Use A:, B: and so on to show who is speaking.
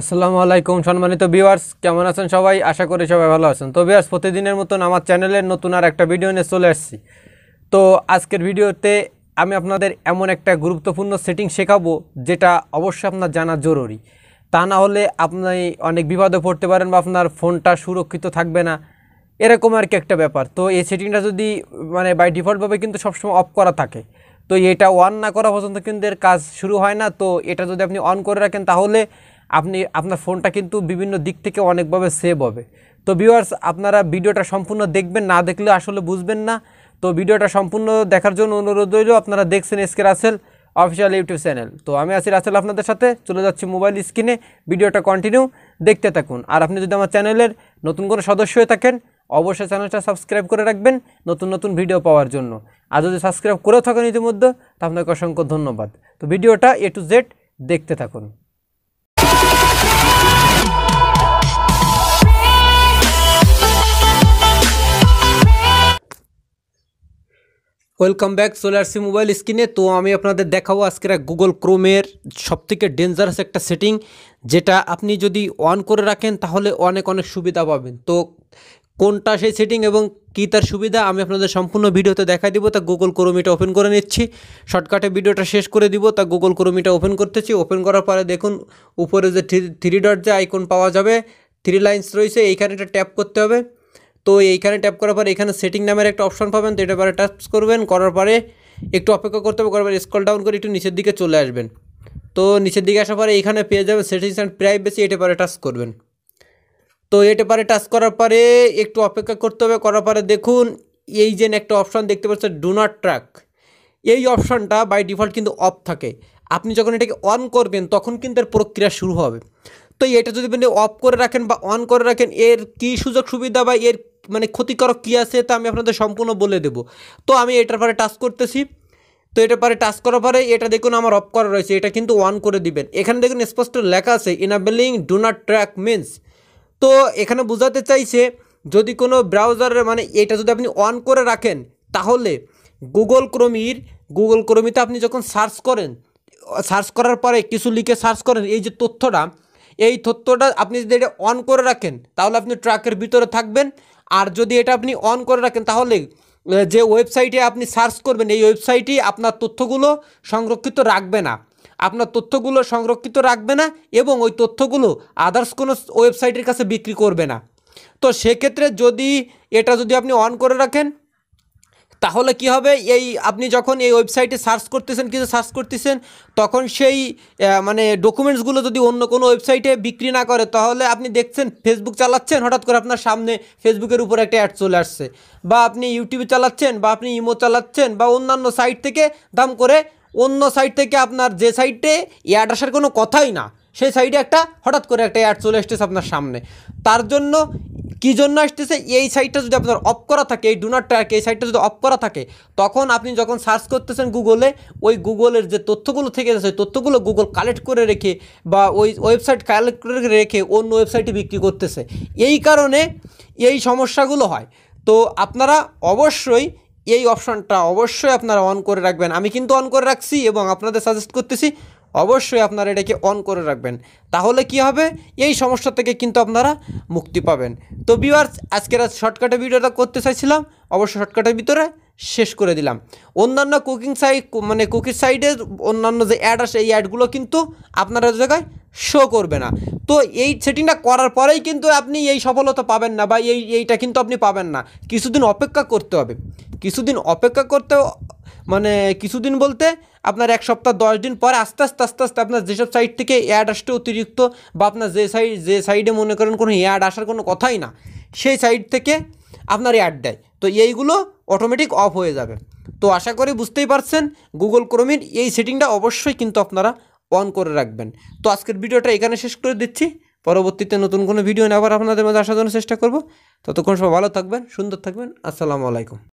A: আসসালামু আলাইকুম সম্মানিত ভিউয়ার্স কেমন আছেন সবাই আশা করি সবাই ভালো আছেন তো ভিউয়ার্স প্রতিদিনের মতন আমার চ্যানেলের নতুন আর একটা ভিডিও নিয়ে চলে আসছি তো আজকের ভিডিওতে আমি আপনাদের এমন একটা গুরুত্বপূর্ণ সেটিং শেখাবো যেটা অবশ্যই আপনার জানা জরুরি তা না হলে আপনি অনেক বিপদে পড়তে পারেন বা আপনার ফোনটা সুরক্ষিত থাকবে না এরকম আর কি একটা ব্যাপার তো এই সেটিংটা যদি মানে বাই ডিফল্টভাবে কিন্তু সবসময় অফ করা থাকে তো এটা অন না করা পর্যন্ত কিন্তু এর কাজ শুরু হয় না তো এটা যদি আপনি অন করে রাখেন তাহলে আপনি আপনার ফোনটা কিন্তু বিভিন্ন দিক থেকে অনেকভাবে সেভ হবে তো ভিউয়ার্স আপনারা ভিডিওটা সম্পূর্ণ দেখবেন না দেখলে আসলে বুঝবেন না তো ভিডিওটা সম্পূর্ণ দেখার জন্য অনুরোধ রইল আপনারা দেখছেন SK Rasel official YouTube channel তো আমি আছি রাসেল আপনাদের সাথে চলে যাচ্ছি মোবাইল স্ক্রিনে ভিডিওটা কন্টিনিউ দেখতে থাকুন আর আপনি যদি আমার চ্যানেলের নতুন কোনো সদস্য হয়ে থাকেন অবশ্যই চ্যানেলটা সাবস্ক্রাইব করে রাখবেন নতুন নতুন ভিডিও পাওয়ার জন্য আর যদি সাবস্ক্রাইব করেও থাকেন ইতিমধ্যে তা আপনাকে অসংখ্য ধন্যবাদ তো ভিডিওটা এ টু জেড দেখতে থাকুন ওয়েলকাম ব্যাক চলে আসছি মোবাইল স্ক্রিনে তো আমি আপনাদের দেখাবো আজকের গুগল ক্রোমের সবথেকে ডেঞ্জারাস একটা সেটিং যেটা আপনি যদি অন করে রাখেন তাহলে অনেক অনেক সুবিধা পাবেন তো কোনটা সেই সেটিং এবং কী তার সুবিধা আমি আপনাদের সম্পূর্ণ ভিডিওতে দেখা দিব তা গুগল ক্রোমিটা ওপেন করে নিচ্ছি শর্টকাটে ভিডিওটা শেষ করে দিব তা গুগল ক্রোমিটা ওপেন করতেছি ওপেন করার পরে দেখুন উপরে যে থ্রি ডট যে আইকন পাওয়া যাবে থ্রি লাইন্স রয়েছে এইখানে এটা ট্যাপ করতে হবে তো এইখানে ট্যাপ করার পরে এখানে সেটিং নামের একটা অপশন পাবেন তো এটা পরে টাচ করবেন করার পরে একটু অপেক্ষা করতে হবে করার পরে স্কল ডাউন করে একটু নিচের দিকে চলে আসবেন তো নিচের দিকে আসার পরে এখানে পেয়ে যাবেন সেটিংস অ্যান্ড প্রাইভেসি এটা পরে টাচ করবেন তো এটা পারে টাচ করার পরে একটু অপেক্ষা করতে হবে করার পরে দেখুন এই যে একটা অপশন দেখতে পাচ্ছেন ডু নট ট্র্যাক এই অপশনটা বাই ডিফল্ট কিন্তু অফ থাকে আপনি যখন এটাকে অন করবেন তখন কিন্তু এর প্রক্রিয়া শুরু হবে তো এটা যদি আপনি অফ করে রাখেন বা অন করে রাখেন এর কি সুযোগ সুবিধা বা এর মানে ক্ষতিকারক কী আছে তা আমি আপনাদের সম্পূর্ণ বলে দেব তো আমি এটার পরে টাচ করতেছি তো এটা পরে টাচ করার পরে এটা দেখুন আমার অফ করা রয়েছে এটা কিন্তু অন করে দিবেন এখানে দেখুন স্পষ্ট লেখা আছে enabling do not track means তো এখানে বোঝাতে চাইছে যদি কোনো ব্রাউজারের মানে এটা যদি আপনি অন করে রাখেন তাহলে গুগল ক্রমির গুগল ক্রমিতে আপনি যখন সার্চ করেন সার্চ করার পরে কিছু লিখে সার্চ করেন এই যে তথ্যটা এই তথ্যটা আপনি যদি এটা অন করে রাখেন তাহলে আপনি ট্রাকের ভিতরে থাকবেন আর যদি এটা আপনি অন করে রাখেন তাহলে যে ওয়েবসাইটে আপনি সার্চ করবেন এই ওয়েবসাইটই আপনার তথ্যগুলো সংরক্ষিত রাখবে না আপনার তথ্যগুলো সংরক্ষিত রাখবে না এবং ওই তথ্যগুলো আদার্স কোনো ওয়েবসাইটের কাছে বিক্রি করবে না তো সেক্ষেত্রে যদি এটা যদি আপনি অন করে রাখেন তাহলে কি হবে এই আপনি যখন এই ওয়েবসাইটে সার্চ করতেছেন কিছু সার্চ করতেছেন তখন সেই মানে ডকুমেন্টসগুলো যদি অন্য কোনো ওয়েবসাইটে বিক্রি না করে তাহলে আপনি দেখছেন ফেসবুক চালাচ্ছেন হঠাৎ করে আপনার সামনে ফেসবুকের উপর একটা অ্যাড চলে আসছে বা আপনি ইউটিউবে চালাচ্ছেন বা আপনি ইমো চালাচ্ছেন বা অন্যান্য সাইট থেকে দাম করে অন্য সাইড থেকে আপনার যে সাইডে অ্যাড আসার কোনো কথাই না সেই সাইডে একটা হঠাৎ করে একটা অ্যাড চলে আসতেছে আপনার সামনে তার জন্য কী জন্য আসতেছে এই সাইটটা যদি আপনার অফ করা থাকে এই ডোনার ট্র্যাক এই সাইটটা যদি অফ করা থাকে তখন আপনি যখন সার্চ করতেছেন গুগলে ওই গুগলের যে তথ্যগুলো থেকে যাচ্ছে তথ্যগুলো গুগল কালেক্ট করে রেখে বা ওই ওয়েবসাইট কালেক্ট করে রেখে অন্য ওয়েবসাইটে বিক্রি করতেছে এই কারণে এই সমস্যাগুলো হয় তো আপনারা অবশ্যই এই অপশানটা অবশ্যই আপনারা অন করে রাখবেন আমি কিন্তু অন করে রাখছি এবং আপনাদের সাজেস্ট করতেছি অবশ্যই আপনারা এটাকে অন করে রাখবেন তাহলে কি হবে এই সমস্যা থেকে কিন্তু আপনারা মুক্তি পাবেন তো বিওয়ার্স আজকের শর্টকাটে ভিডিওটা করতে চাইছিলাম অবশ্যই শর্টকাটের ভিতরে শেষ করে দিলাম অন্যান্য কুকিং সাইট মানে কুকির সাইডের অন্যান্য যে অ্যাড আসে এই অ্যাডগুলো কিন্তু আপনার জায়গায় শো করবে না তো এই সেটিংটা করার পরেই কিন্তু আপনি এই সফলতা পাবেন না বা এই এইটা কিন্তু আপনি পাবেন না কিছুদিন অপেক্ষা করতে হবে কিছুদিন অপেক্ষা করতে মানে কিছুদিন বলতে আপনার এক সপ্তাহ দশ দিন পরে আস্তে আস্তে আস্তে আস্তে আপনার যেসব সাইট থেকে অ্যাড আসতে অতিরিক্ত বা আপনার যে সাইড যে সাইডে মনে করেন কোনো অ্যাড আসার কোনো কথাই না সেই সাইড থেকে আপনার অ্যাড দেয় তো এইগুলো অটোমেটিক অফ হয়ে যাবে তো আশা করি বুঝতেই পারছেন গুগল ক্রোমের এই সেটিংটা অবশ্যই কিন্তু আপনারা অন করে রাখবেন তো আজকের ভিডিওটা এখানে শেষ করে দিচ্ছি পরবর্তীতে নতুন কোনো ভিডিও নেওয়ার আবার আপনাদের মধ্যে আসার জন্য চেষ্টা করব ততক্ষণ সব ভালো থাকবেন সুন্দর থাকবেন আসসালামু আলাইকুম